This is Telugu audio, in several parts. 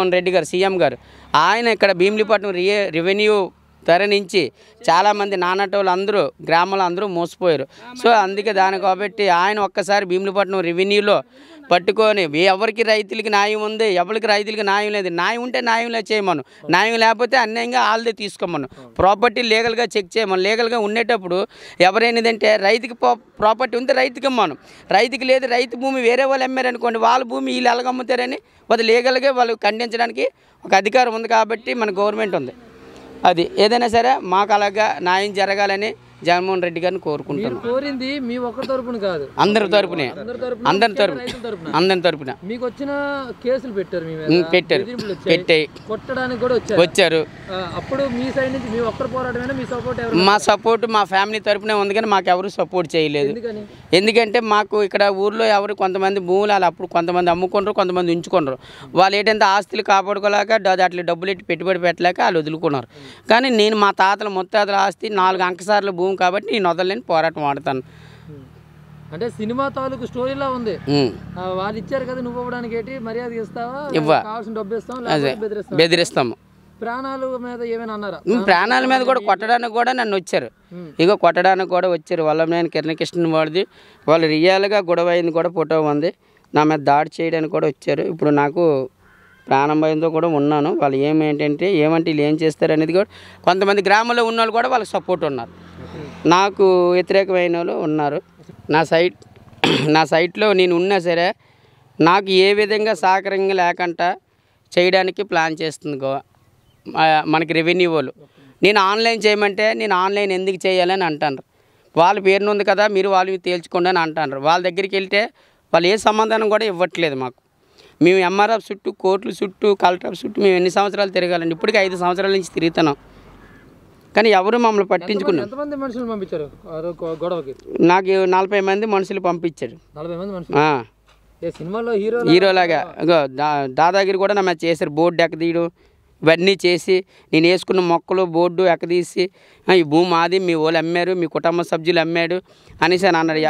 జగన్మోహన్ రెడ్డి గారు సీఎం గారు ఆయన ఇక్కడ భీమిలిపట్నం రియే రెవెన్యూ నుంచి చాలామంది నానటోళ్ళు అందరూ గ్రామాలు అందరూ మోసపోయారు సో అందుకే దాని కాబట్టి ఆయన ఒక్కసారి భీమిలిపట్నం రెవెన్యూలో పట్టుకొని ఎవరికి రైతులకి న్యాయం ఉంది ఎవరికి రైతులకి న్యాయం లేదు న్యాయం ఉంటే న్యాయంలో చేయమను న్యాయం లేకపోతే అన్యాయంగా వాళ్ళదే తీసుకోమను ప్రాపర్టీ లీగల్గా చెక్ చేయమను లీగల్గా ఉండేటప్పుడు ఎవరైనదంటే రైతుకి ప్రాపర్టీ ఉంటే రైతుకి ఇమ్మను రైతుకి లేదు రైతు భూమి వేరే వాళ్ళు అమ్మారనుకోండి వాళ్ళ భూమి వీళ్ళు ఎలాగమ్ముతారని వాళ్ళు లీగల్గా వాళ్ళు ఖండించడానికి ఒక అధికారం ఉంది కాబట్టి మన గవర్నమెంట్ ఉంది అది ఏదైనా సరే మాకు అలాగా న్యాయం జరగాలని జగన్మోహన్ రెడ్డి గారిని కోరుకుంటున్నాం కోరింది మీ ఒక్క తరపున కాదు అందరి తరపునే అందరి తరపున అందరి తరపున మీకు వచ్చిన కేసులు పెట్టారు పెట్టారు పెట్టాయి కొట్టడానికి కూడా వచ్చారు అప్పుడు మీ సైడ్ నుంచి మీ ఒక్కరు పోరాటమైనా మీ సపోర్ట్ మా సపోర్ట్ మా ఫ్యామిలీ తరపునే ఉంది కానీ మాకు ఎవరు సపోర్ట్ చేయలేదు ఎందుకంటే మాకు ఇక్కడ ఊర్లో ఎవరు కొంతమంది భూములు అలా అప్పుడు కొంతమంది అమ్ముకుంటారు కొంతమంది ఉంచుకుంటారు వాళ్ళు ఏంటంటే ఆస్తులు కాపాడుకోలేక అట్లా డబ్బులు ఎట్టి పెట్టుబడి పెట్టలేక వాళ్ళు వదులుకున్నారు కానీ నేను మా తాతల ముత్తాతల ఆస్తి నాలుగు అంకసార్లు భూమి భూమి కాబట్టి నేను వదలలేని పోరాటం ఆడతాను అంటే సినిమా తాలూకు స్టోరీలా ఉంది వాళ్ళు ఇచ్చారు కదా నువ్వు ఇవ్వడానికి ఏంటి మర్యాద ఇస్తావా బెదిరిస్తాము ప్రాణాల మీద ఏమైనా అన్నారా ప్రాణాల మీద కూడా కొట్టడానికి కూడా నన్ను వచ్చారు ఇగో కొట్టడానికి కూడా వచ్చారు వాళ్ళ నేను కిరణ్ కృష్ణ వాడిది వాళ్ళు రియల్గా గొడవ అయింది కూడా ఫోటో ఉంది నా మీద దాడి చేయడానికి కూడా వచ్చారు ఇప్పుడు నాకు ప్రాణం భయంతో కూడా ఉన్నాను వాళ్ళు ఏమేంటంటే ఏమంటే వీళ్ళు ఏం చేస్తారు అనేది కూడా కొంతమంది గ్రామంలో ఉన్న వాళ్ళు కూడా వాళ్ళకి సపోర్ట్ ఉన్నారు నాకు వ్యతిరేకమైన వాళ్ళు ఉన్నారు నా సైట్ నా సైట్లో నేను ఉన్నా సరే నాకు ఏ విధంగా సహకారంగా లేకుండా చేయడానికి ప్లాన్ చేస్తుంది గో మనకి రెవెన్యూ వాళ్ళు నేను ఆన్లైన్ చేయమంటే నేను ఆన్లైన్ ఎందుకు చేయాలని అంటాను వాళ్ళ పేరున ఉంది కదా మీరు వాళ్ళు తేల్చుకోండి అని అంటారు వాళ్ళ దగ్గరికి వెళ్తే వాళ్ళు ఏ సమాధానం కూడా ఇవ్వట్లేదు మాకు మేము ఎంఆర్ఎఫ్ చుట్టూ కోర్టుల చుట్టూ కలెక్టర్ చుట్టూ మేము ఎన్ని సంవత్సరాలు తిరగాలండి ఇప్పటికీ ఐదు సంవత్సరాల నుంచి తిరుగుతున్నాం కానీ ఎవరు మమ్మల్ని పట్టించుకున్నారు నాకు నలభై మంది మనుషులు పంపించారు సినిమాలో హీరో హీరోలాగా దాదాగిరి కూడా నా చేశారు బోర్డు డెక్క తీయడం ఇవన్నీ చేసి నేను వేసుకున్న మొక్కలు బోర్డు ఎక్కదీసి ఈ భూమి మాది మీ వాళ్ళు అమ్మారు మీ కుటుంబ సభ్యులు అమ్మాడు అనేసి అని అన్నాడు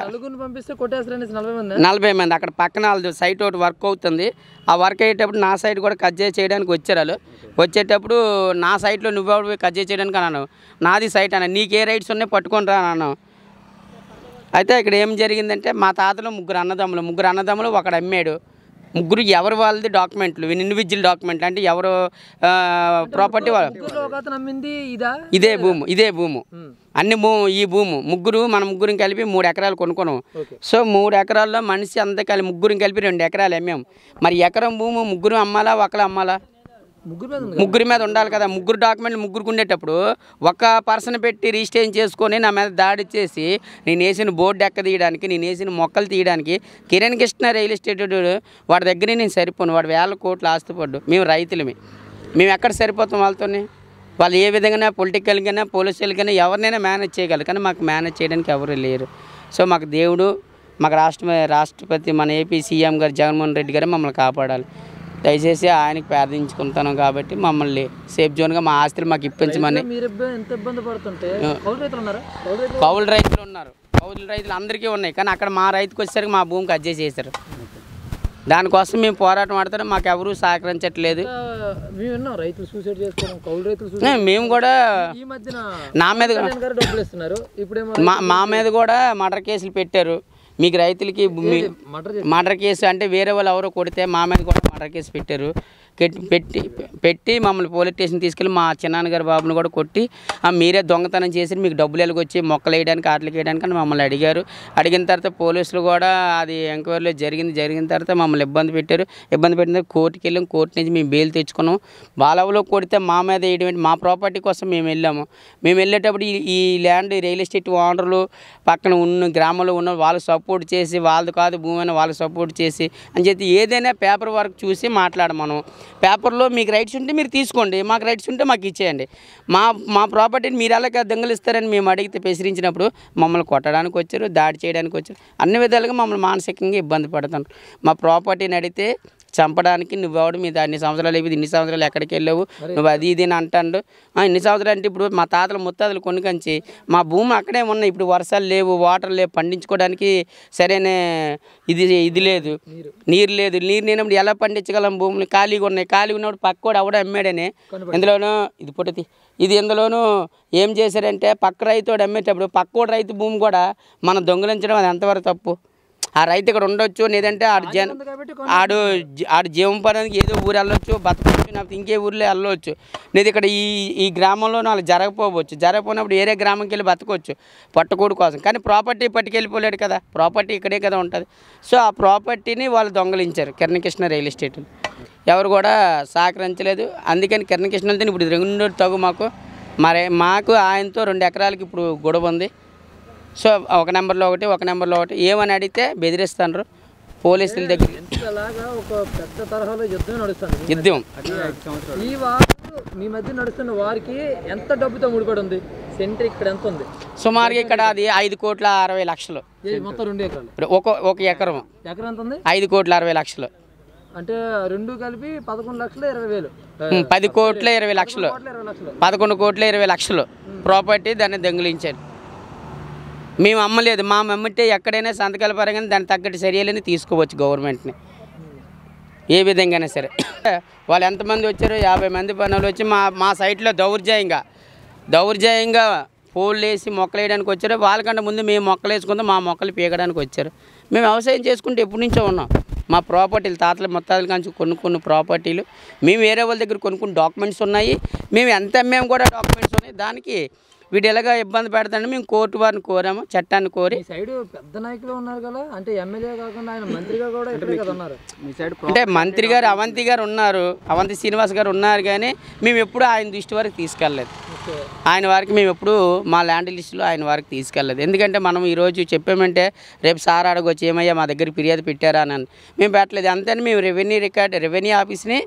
నలభై మంది అక్కడ పక్కన వాళ్ళు సైట్ ఒకటి వర్క్ అవుతుంది ఆ వర్క్ అయ్యేటప్పుడు నా సైడ్ కూడా కజ్జే చేయడానికి వచ్చారు వాళ్ళు వచ్చేటప్పుడు నా సైట్లో నువ్వు కజ్జే చేయడానికి అన్నాను నాది సైట్ అన్నా నీకు ఏ రైట్స్ ఉన్నాయి పట్టుకుని రా అన్నాను అయితే ఇక్కడ ఏం జరిగిందంటే మా తాతలు ముగ్గురు అన్నదమ్ములు ముగ్గురు అన్నదమ్ములు ఒకడు అమ్మాడు ముగ్గురు ఎవరు వాళ్ళది డాక్యుమెంట్లు ఇండివిజువల్ డాక్యుమెంట్లు అంటే ఎవరు ప్రాపర్టీ వాళ్ళు ఇదే భూము ఇదే భూము అన్ని భూము ఈ భూము ముగ్గురు మన ముగ్గురం కలిపి మూడు ఎకరాలు కొనుక్కున్నాం సో మూడు ఎకరాల్లో మనిషి అంతా కలిపి ముగ్గురం కలిపి రెండు ఎకరాలు అమ్మాము మరి ఎకరం భూము ముగ్గురు అమ్మాలా ఒకళ్ళు అమ్మాలా ముగ్గురి మీద ఉండాలి కదా ముగ్గురు డాక్యుమెంట్లు ముగ్గురికి ఉండేటప్పుడు ఒక పర్సన్ పెట్టి రిజిస్ట్రేషన్ చేసుకొని నా మీద దాడి చేసి నేను వేసిన బోర్డు ఎక్క తీయడానికి నేను వేసిన మొక్కలు తీయడానికి కిరణ్ కృష్ణ రియల్ ఎస్టేట్ వాడి దగ్గరే నేను సరిపోను వాడు వేల కోట్లు ఆస్తిపడ్డు మేము రైతులమే మేము ఎక్కడ సరిపోతాం వాళ్ళతోనే వాళ్ళు ఏ విధంగా పొలిటికల్గానే పోలీసులకైనా ఎవరినైనా మేనేజ్ చేయగలరు కానీ మాకు మేనేజ్ చేయడానికి ఎవరు లేరు సో మాకు దేవుడు మాకు రాష్ట్ర రాష్ట్రపతి మన ఏపీ సీఎం గారు జగన్మోహన్ రెడ్డి గారు మమ్మల్ని కాపాడాలి దయచేసి ఆయనకి ప్రార్థించుకుంటాను కాబట్టి మమ్మల్ని సేఫ్ జోన్గా మా ఆస్తులు మాకు ఇప్పించమని కౌలు రైతులు ఉన్నారు కౌలు రైతులు అందరికీ ఉన్నాయి కానీ అక్కడ మా రైతుకు వచ్చేసరికి మా భూమికి అజ్జే చేశారు దానికోసం మేము పోరాటం ఆడుతున్నాం మాకు ఎవరూ సహకరించట్లేదు మేము కూడా నా మీద మా మీద కూడా మర్డర్ కేసులు పెట్టారు మీకు రైతులకి మర్డర్ కేసు అంటే వేరే వాళ్ళు ఎవరో కొడితే మా మీద కూడా మర్డర్ కేసు పెట్టారు పెట్టి పెట్టి మమ్మల్ని పోలీస్ స్టేషన్ తీసుకెళ్ళి మా చిన్నాన్నగారి బాబుని కూడా కొట్టి మీరే దొంగతనం చేసి మీకు డబ్బులు ఎలాగొచ్చి మొక్కలు వేయడానికి ఆటలు వేయడానికి అని మమ్మల్ని అడిగారు అడిగిన తర్వాత పోలీసులు కూడా అది ఎంక్వైరీలో జరిగింది జరిగిన తర్వాత మమ్మల్ని ఇబ్బంది పెట్టారు ఇబ్బంది పెట్టిన తర్వాత కోర్టుకి వెళ్ళాం కోర్టు నుంచి మేము బెయిల్ తెచ్చుకున్నాం బాలవలో కొడితే మా మీద వేయడం మా ప్రాపర్టీ కోసం మేము వెళ్ళాము మేము వెళ్ళేటప్పుడు ఈ ల్యాండ్ రియల్ ఎస్టేట్ ఓనర్లు పక్కన ఉన్న గ్రామంలో ఉన్న వాళ్ళు సపోర్ట్ చేసి వాళ్ళది కాదు భూమి వాళ్ళు సపోర్ట్ చేసి అని చెప్పి ఏదైనా పేపర్ వర్క్ చూసి మాట్లాడమను పేపర్లో మీకు రైట్స్ ఉంటే మీరు తీసుకోండి మాకు రైట్స్ ఉంటే మాకు ఇచ్చేయండి మా మా ప్రాపర్టీని మీరు అలాగే దొంగలిస్తారని మేము అడిగితే పెసిరించినప్పుడు మమ్మల్ని కొట్టడానికి వచ్చారు దాడి చేయడానికి వచ్చారు అన్ని విధాలుగా మమ్మల్ని మానసికంగా ఇబ్బంది పడుతున్నారు మా ప్రాపర్టీని అడిగితే చంపడానికి నువ్వు ఎవడు మీద అన్ని సంవత్సరాలు అయిపోయింది ఇన్ని సంవత్సరాలు ఎక్కడికి వెళ్ళావు నువ్వు అది ఇది అని అంటాడు ఇన్ని సంవత్సరాలు అంటే ఇప్పుడు మా తాతలు ముత్తాతలు కొనుకంచి మా భూమి అక్కడే ఉన్నాయి ఇప్పుడు వర్షాలు లేవు వాటర్ లేవు పండించుకోవడానికి సరైన ఇది ఇది లేదు నీరు లేదు నీరు లేనప్పుడు ఎలా పండించగలం భూములు ఖాళీగా ఉన్నాయి ఖాళీగా ఉన్నప్పుడు పక్కోడు అవడం అమ్మాడని ఇందులోనూ ఇది పుట్టతి ఇది ఇందులోనూ ఏం చేశారంటే పక్క రైతు అమ్మేటప్పుడు పక్కోడు రైతు భూమి కూడా మనం దొంగలించడం అది ఎంతవరకు తప్పు ఆ రైతు ఇక్కడ ఉండొచ్చు లేదంటే ఆడు జన ఆడు ఆడు జీవంపరానికి ఏదో ఊరు వెళ్ళొచ్చు బతకొచ్చు ఇంకే ఊర్లో వెళ్ళొచ్చు లేదు ఇక్కడ ఈ ఈ గ్రామంలో వాళ్ళు జరగపోవచ్చు జరగపోయినప్పుడు ఏరే గ్రామంకి వెళ్ళి బతకొచ్చు పట్టుకోడు కోసం కానీ ప్రాపర్టీ పట్టుకెళ్ళిపోలేడు కదా ప్రాపర్టీ ఇక్కడే కదా ఉంటుంది సో ఆ ప్రాపర్టీని వాళ్ళు దొంగలించారు కిరణకృష్ణ రియల్ ఎస్టేట్ ఎవరు కూడా సహకరించలేదు అందుకని కిరణకృష్ణలతో ఇప్పుడు రెండు తగు మాకు మరి మాకు ఆయనతో రెండు ఎకరాలకి ఇప్పుడు గొడవ ఉంది సో ఒక నెంబర్లో ఒకటి ఒక నెంబర్లో ఒకటి ఏమని అడిగితే బెదిరిస్తాను పోలీసుల దగ్గర యుద్ధం మీ మధ్య నడుస్తున్న వారికి ఎంత డబ్బుతో ముడిపడి ఉంది సెంటర్ ఇక్కడ ఎంత ఉంది సుమారుగా ఇక్కడ అది ఐదు కోట్ల అరవై లక్షలు మొత్తం రెండు ఎకరాలు ఒక ఒక ఎకరం ఎకరం ఎంత ఉంది ఐదు కోట్ల అరవై లక్షలు అంటే రెండు కలిపి పదకొండు లక్షలు ఇరవై వేలు పది కోట్ల ఇరవై లక్షలు పదకొండు కోట్ల ఇరవై లక్షలు ప్రాపర్టీ దాన్ని దొంగిలించారు మేము అమ్మలేదు మా అమ్మితే ఎక్కడైనా సంతకాల పరంగా దానికి తగ్గట్టు చర్యలని తీసుకోవచ్చు గవర్నమెంట్ని ఏ విధంగా సరే వాళ్ళు ఎంతమంది వచ్చారు యాభై మంది పనులు వచ్చి మా మా సైట్లో దౌర్జాయంగా దౌర్జయంగా పూలు వేసి మొక్కలు వేయడానికి వచ్చారు వాళ్ళకంటే ముందు మేము మొక్కలు వేసుకుందాం మా మొక్కలు పీకడానికి వచ్చారు మేము వ్యవసాయం చేసుకుంటే ఎప్పటి నుంచో ఉన్నాం మా ప్రాపర్టీలు తాతలు ముత్తాతల కానీ కొన్ని కొన్ని ప్రాపర్టీలు మేము వేరే వాళ్ళ దగ్గర కొన్ని కొన్ని డాక్యుమెంట్స్ ఉన్నాయి మేము ఎంత మేము కూడా డాక్యుమెంట్స్ ఉన్నాయి దానికి వీడు ఎలాగ ఇబ్బంది పెడతాడని మేము కోర్టు వారిని కోరాము చట్టాన్ని కోరి సైడ్ పెద్ద నాయకులు ఉన్నారు కదా అంటే ఎమ్మెల్యే కాకుండా ఆయన మంత్రిగా కూడా కదా ఉన్నారు మీ సైడ్ అంటే మంత్రి గారు అవంతి గారు ఉన్నారు అవంతి శ్రీనివాస్ గారు ఉన్నారు కానీ మేము ఎప్పుడు ఆయన దృష్టి వరకు తీసుకెళ్ళలేదు ఆయన వారికి మేము ఎప్పుడు మా ల్యాండ్ లిస్టులో ఆయన వారికి తీసుకెళ్ళలేదు ఎందుకంటే మనం ఈరోజు చెప్పామంటే రేపు సార్ అడగొచ్చి ఏమయ్యా మా దగ్గర ఫిర్యాదు పెట్టారా అని మేము పెట్టలేదు అంతని మేము రెవెన్యూ రికార్డ్ రెవెన్యూ ఆఫీస్ని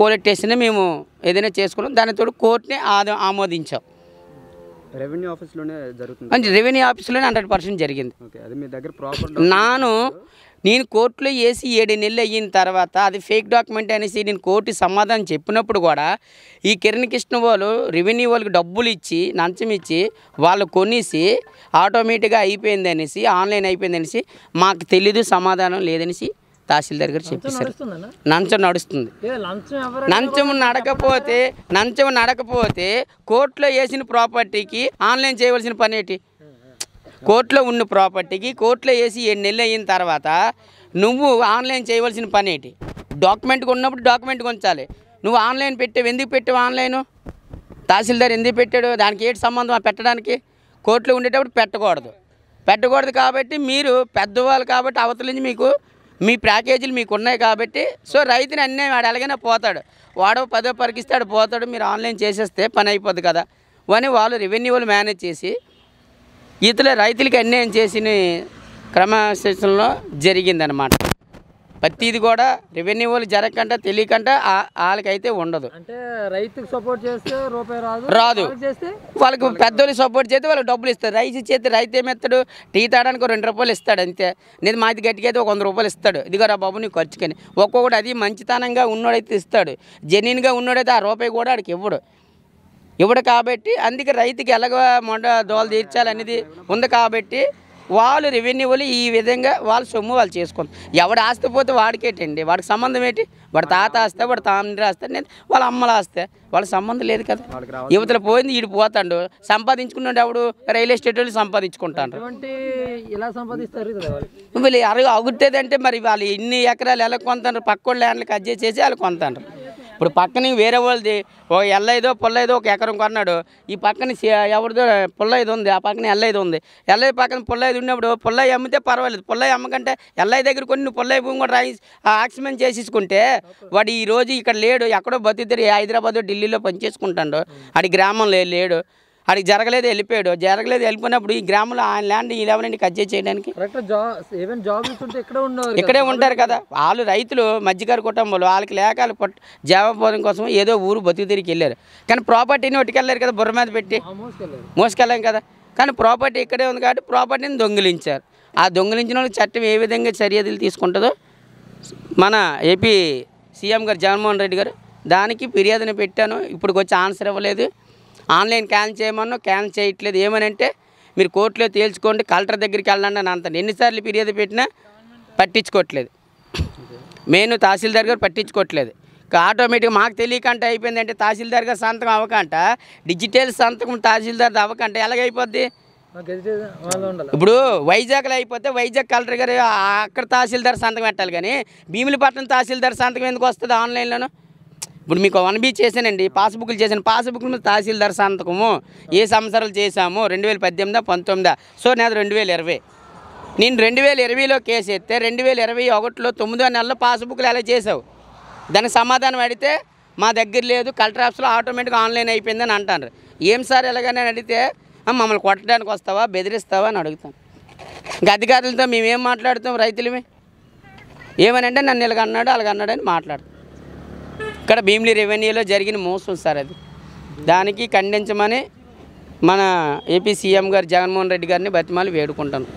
పోలీస్ స్టేషన్ని మేము ఏదైనా చేసుకున్నాం దానితోడు కోర్టుని ఆమోదించాం రెవెన్యూ ఆఫీస్లోనే రెవెన్యూ ఆఫీస్లోనే హండ్రెడ్ పర్సెంట్ జరిగింది అది మీ దగ్గర నాను నేను కోర్టులో వేసి ఏడు నెలలు అయిన తర్వాత అది ఫేక్ డాక్యుమెంట్ అనేసి నేను కోర్టు సమాధానం చెప్పినప్పుడు కూడా ఈ కిరణ్ కృష్ణ వాళ్ళు రెవెన్యూ వాళ్ళకి డబ్బులు ఇచ్చి నంచం ఇచ్చి వాళ్ళు కొనేసి ఆటోమేటిక్గా అయిపోయింది అనేసి ఆన్లైన్ అయిపోయింది అనేసి మాకు తెలీదు సమాధానం లేదనేసి తహసీల్దార్ గారు చెప్పేశారు నంచం నడుస్తుంది నంచము నడకపోతే నంచం నడకపోతే కోర్టులో వేసిన ప్రాపర్టీకి ఆన్లైన్ చేయవలసిన పనేటి కోర్టులో ఉన్న ప్రాపర్టీకి కోర్టులో వేసి ఏడు నెలలు అయిన తర్వాత నువ్వు ఆన్లైన్ చేయవలసిన పనేటి డాక్యుమెంట్కి ఉన్నప్పుడు డాక్యుమెంట్కి ఉంచాలి నువ్వు ఆన్లైన్ పెట్టావు ఎందుకు పెట్టావు ఆన్లైన్ తహసీల్దార్ ఎందుకు పెట్టాడు దానికి ఏంటి సంబంధం పెట్టడానికి కోర్టులో ఉండేటప్పుడు పెట్టకూడదు పెట్టకూడదు కాబట్టి మీరు పెద్దవాళ్ళు కాబట్టి అవతల నుంచి మీకు మీ ప్యాకేజీలు మీకు ఉన్నాయి కాబట్టి సో రైతుని అన్యాయం వాడు ఎలాగైనా పోతాడు వాడో పదో పరికిస్తాడు పోతాడు మీరు ఆన్లైన్ చేసేస్తే పని అయిపోద్ది కదా అని వాళ్ళు రెవెన్యూలు మేనేజ్ చేసి ఇతర రైతులకి అన్యాయం చేసిన క్రమశిక్షణలో జరిగిందనమాట ప్రతిది కూడా రెవెన్యూలు జరగకుండా తెలియకుండా వాళ్ళకైతే ఉండదు రైతుకు సపోర్ట్ చేస్తే రాదు వాళ్ళకి పెద్దోళ్ళు సపోర్ట్ చేస్తే వాళ్ళకి డబ్బులు ఇస్తారు రైతు చేస్తే రైతు ఏమెత్తాడు టీ తాడానికి రెండు రూపాయలు ఇస్తాడు అంతే నేను మాది గట్టిగా అయితే ఒక వంద రూపాయలు ఇస్తాడు ఇదిగో రా బాబు నీ ఖర్చుకని ఒక్కొక్కటి అది మంచితనంగా ఉన్నోడైతే ఇస్తాడు జెన్యున్గా ఉన్నోడైతే ఆ రూపాయి కూడా ఆడికి ఇవ్వడు ఇవ్వడు కాబట్టి అందుకే రైతుకి ఎలాగో మొండ దోలు తీర్చాలనేది ఉంది కాబట్టి వాళ్ళు రెవెన్యూలు ఈ విధంగా వాళ్ళు సొమ్ము వాళ్ళు చేసుకుంటారు ఎవడు ఆస్తి పోతే వాడికేటండి వాడికి సంబంధం ఏంటి వాడు తాత ఆస్తే వాడు తామని రాస్తే నేను వాళ్ళ అమ్మలు ఆస్తే వాళ్ళ సంబంధం లేదు కదా యువతలు పోయింది ఈడు పోతాడు సంపాదించుకున్నాడు ఎవడు రైల్వే స్టేట్ వాళ్ళు సంపాదించుకుంటాడు ఇలా సంపాదిస్తారు వీళ్ళు అరగ అగుట్టేదంటే మరి వాళ్ళు ఇన్ని ఎకరాలు ఎలా కొంత పక్కోళ్ళు ల్యాండ్లకు అజ్జే చేసి వాళ్ళు కొంటారు ఇప్పుడు పక్కన వేరే వాళ్ళది ఓ ఎల్లైదో పొల్లైదో ఒక ఎకరం కొన్నాడు ఈ పక్కన ఎవరిదో పుల్లైదు ఉంది ఆ పక్కన ఐదు ఉంది ఎల్లై పక్కన పొల్లైది ఉన్నప్పుడు పొల్లై అమ్మితే పర్వాలేదు పుల్లయ్య అమ్మకంటే ఎల్లై దగ్గర కొన్ని పుల్లయ్య భూమి కూడా రాయి ఆక్సిమెంట్ చేసేసుకుంటే వాడు ఈ రోజు ఇక్కడ లేడు ఎక్కడో బతిద్దరు హైదరాబాద్ ఢిల్లీలో పనిచేసుకుంటాడు అది గ్రామంలో లేడు అది జరగలేదు వెళ్ళిపోయాడు జరగలేదు వెళ్ళిపోయినప్పుడు ఈ గ్రామంలో ఆయన ల్యాండ్ ఈ లెవెల్ లెవెల్ని కట్ చేయడానికి ఇక్కడే ఉంటారు కదా వాళ్ళు రైతులు మధ్యకారు కుటుంబాలు వాళ్ళకి లేక పొట్ట కోసం ఏదో ఊరు బతుకు తిరిగి వెళ్ళారు కానీ ప్రాపర్టీని ఒట్టుకెళ్ళారు కదా బుర్ర మీద పెట్టి మోసుకెళ్ళాం కదా కానీ ప్రాపర్టీ ఇక్కడే ఉంది కాబట్టి ప్రాపర్టీని దొంగిలించారు ఆ దొంగిలించిన వాళ్ళకి చట్టం ఏ విధంగా చర్యలు తీసుకుంటుందో మన ఏపీ సీఎం గారు జగన్మోహన్ రెడ్డి గారు దానికి ఫిర్యాదుని పెట్టాను ఇప్పుడు వచ్చి ఆన్సర్ ఇవ్వలేదు ఆన్లైన్ క్యాన్సిల్ చేయమన్నా క్యాన్సిల్ చేయట్లేదు ఏమనంటే మీరు కోర్టులో తేల్చుకోండి కలెక్టర్ దగ్గరికి వెళ్ళండి అని అంత ఎన్నిసార్లు ఫిర్యాదు పెట్టినా పట్టించుకోవట్లేదు మెయిన్ తహసీల్దార్ గారు పట్టించుకోవట్లేదు ఆటోమేటిక్గా మాకు తెలియకంటే అయిపోయింది అంటే తహసీల్దార్ గారు సంతకం అవ్వకంట డిజిటల్ సంతకం తహసీల్దార్ అవ్వకంట ఎలాగైపోద్ది ఇప్పుడు వైజాగ్లో అయిపోతే వైజాగ్ కలెక్టర్ గారు అక్కడ తహసీల్దార్ సంతకం పెట్టాలి కానీ భీములపట్నం తహసీల్దార్ సంతకం ఎందుకు వస్తుంది ఆన్లైన్లోనూ ఇప్పుడు మీకు వన్ బీ చేశానండి పాస్బుక్లు చేశాను పాస్బుక్ మీద తహసీల్దార్ సంతకము ఏ సంవత్సరాలు చేశాము రెండు వేల పద్దెనిమిదా పంతొమ్మిదా సో నేను రెండు వేల ఇరవై నేను రెండు వేల ఇరవైలో కేసు ఎత్తే రెండు వేల ఇరవై ఒకటిలో తొమ్మిదో నెలలో పాస్బుక్లు ఎలా చేసావు దానికి సమాధానం అడిగితే మా దగ్గర లేదు కలెక్టర్ ఆఫీస్లో ఆటోమేటిక్గా ఆన్లైన్ అయిపోయిందని అంటారు ఏం సార్ ఎలాగని అడిగితే మమ్మల్ని కొట్టడానికి వస్తావా బెదిరిస్తావా అని అడుగుతాం ఇంకా అధికారులతో మేమేం మాట్లాడుతాం రైతులమే ఏమనంటే నన్ను ఇలాగ అన్నాడు అలాగ మాట్లాడుతాం ఇక్కడ భీమిలి రెవెన్యూలో జరిగిన మోసం సార్ అది దానికి ఖండించమని మన ఏపీ సీఎం గారు జగన్మోహన్ రెడ్డి గారిని బతిమాలి వేడుకుంటాను